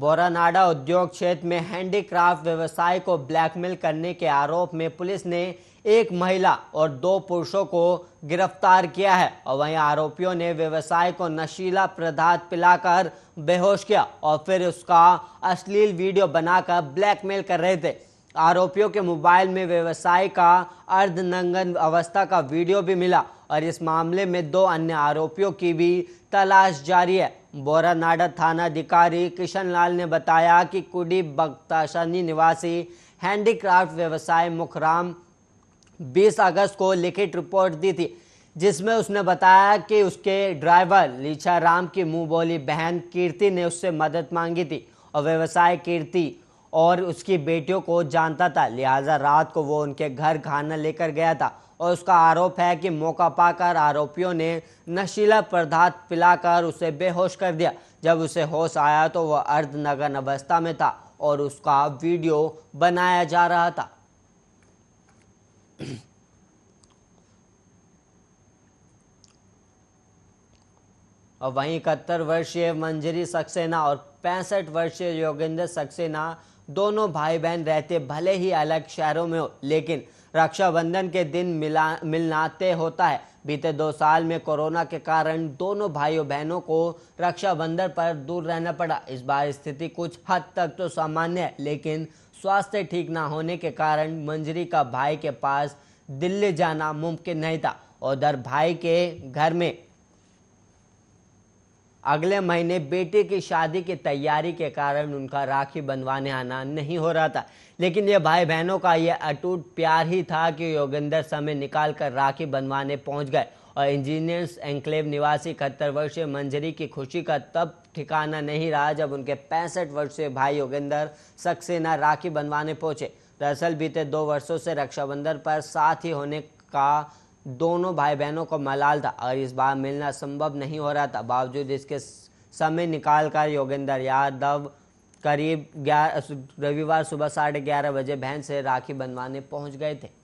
बोरानाडा उद्योग क्षेत्र में हैंडीक्राफ्ट व्यवसाय को ब्लैकमेल करने के आरोप में पुलिस ने एक महिला और दो पुरुषों को गिरफ्तार किया है और वहीं आरोपियों ने व्यवसाय को नशीला पदार्थ पिलाकर बेहोश किया और फिर उसका अश्लील वीडियो बनाकर ब्लैकमेल कर रहे थे आरोपियों के मोबाइल में व्यवसाय का अर्धनंगन अवस्था का वीडियो भी मिला और इस मामले में दो अन्य आरोपियों की भी तलाश जारी है बोरानाडा थानाधिकारी किशन लाल ने बताया कि कुडी बगताशनी निवासी हैंडीक्राफ्ट व्यवसाय मुखराम 20 अगस्त को लिखित रिपोर्ट दी थी जिसमें उसने बताया कि उसके ड्राइवर लीचा राम की मुंह बोली बहन कीर्ति ने उससे मदद मांगी थी और व्यवसाय कीर्ति और उसकी बेटियों को जानता था लिहाजा रात को वो उनके घर खाना लेकर गया था और उसका आरोप है कि मौका पाकर आरोपियों ने नशीला पदार्थ पिलाकर उसे बेहोश कर दिया जब उसे होश आया तो वह अर्धनगन अवस्था में था और उसका वीडियो बनाया जा रहा था और वहीं इकहत्तर वर्षीय मंजरी सक्सेना और पैंसठ वर्षीय योगेंद्र सक्सेना दोनों भाई बहन रहते भले ही अलग शहरों में हो लेकिन रक्षाबंधन के दिन मिला मिलनाते होता है बीते दो साल में कोरोना के कारण दोनों भाइयों बहनों को रक्षाबंधन पर दूर रहना पड़ा इस बार स्थिति कुछ हद तक तो सामान्य है लेकिन स्वास्थ्य ठीक ना होने के कारण मंजरी का भाई के पास दिल्ली जाना मुमकिन नहीं था उधर भाई के घर में अगले महीने बेटे की शादी की तैयारी के कारण उनका राखी बंधवाने आना नहीं हो रहा था लेकिन ये भाई बहनों का ये अटूट प्यार ही था कि योगेंद्र समय निकाल कर राखी बंधवाने पहुंच गए और इंजीनियर्स एंक्लेव निवासी इकहत्तर वर्षीय मंजरी की खुशी का तब ठिकाना नहीं रहा जब उनके पैंसठ वर्षीय भाई योगेंद्र सक्सेना राखी बनवाने पहुंचे दरअसल बीते दो वर्षों से रक्षाबंधन पर साथ ही होने का दोनों भाई बहनों को मलाल था अगर इस बार मिलना संभव नहीं हो रहा था बावजूद इसके समय निकाल कर योगेंद्र यादव करीब ग्यारह रविवार सुबह साढ़े ग्यारह बजे बहन से राखी बनवाने पहुंच गए थे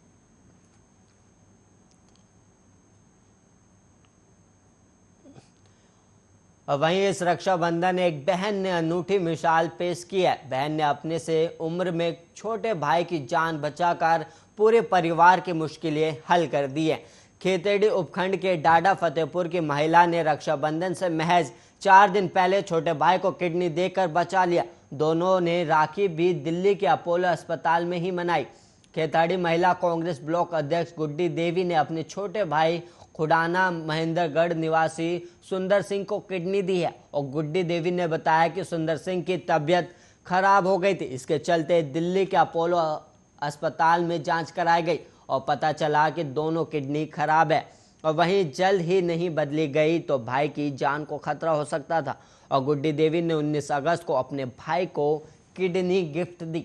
वहीं इस रक्षाबंधन एक बहन ने अनूठी मिसाल पेश की है बहन ने अपने से उम्र में छोटे भाई की जान बचाकर पूरे परिवार की मुश्किलें हल कर दी है खेतड़ी उपखंड के डाडा फतेहपुर की महिला ने रक्षाबंधन से महज चार दिन पहले छोटे भाई को किडनी देकर बचा लिया दोनों ने राखी भी दिल्ली के अपोलो अस्पताल में ही मनाई खेताड़ी महिला कांग्रेस ब्लॉक अध्यक्ष गुड्डी देवी ने अपने छोटे भाई खुडाना महेंद्रगढ़ निवासी सुंदर सिंह को किडनी दी है और गुड्डी देवी ने बताया कि सुंदर सिंह की तबीयत खराब हो गई थी इसके चलते दिल्ली के अपोलो अस्पताल में जांच कराई गई और पता चला कि दोनों किडनी खराब है और वहीं जल्द ही नहीं बदली गई तो भाई की जान को खतरा हो सकता था और गुड्डी देवी ने 19 अगस्त को अपने भाई को किडनी गिफ्ट दी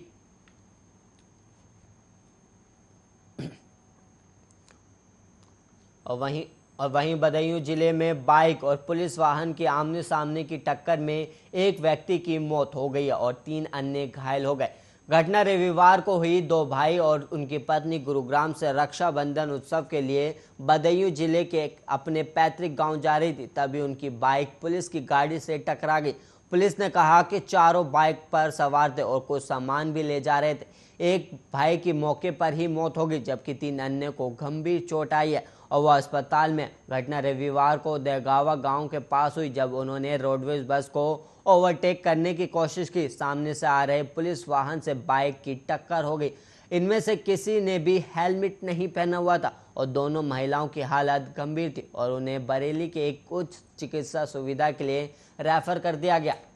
और वहीं और वहीं बदायूं जिले में बाइक और पुलिस वाहन के आमने सामने की टक्कर में एक व्यक्ति की मौत हो गई और तीन अन्य घायल हो गए घटना रविवार को हुई दो भाई और उनकी पत्नी गुरुग्राम से रक्षाबंधन उत्सव के लिए बदयूं जिले के अपने पैतृक गांव जा रही थी तभी उनकी बाइक पुलिस की गाड़ी से टकरा गई पुलिस ने कहा कि चारों बाइक पर सवार थे और कुछ सामान भी ले जा रहे थे एक भाई की मौके पर ही मौत हो गई जबकि तीन अन्य को गंभीर चोट आई है और वह अस्पताल में घटना रविवार को देगावा गांव के पास हुई जब उन्होंने रोडवेज बस को ओवरटेक करने की कोशिश की सामने से आ रहे पुलिस वाहन से बाइक की टक्कर हो गई इनमें से किसी ने भी हेलमेट नहीं पहना हुआ था और दोनों महिलाओं की हालत गंभीर थी और उन्हें बरेली के एक उच्च चिकित्सा सुविधा के लिए रेफर कर दिया गया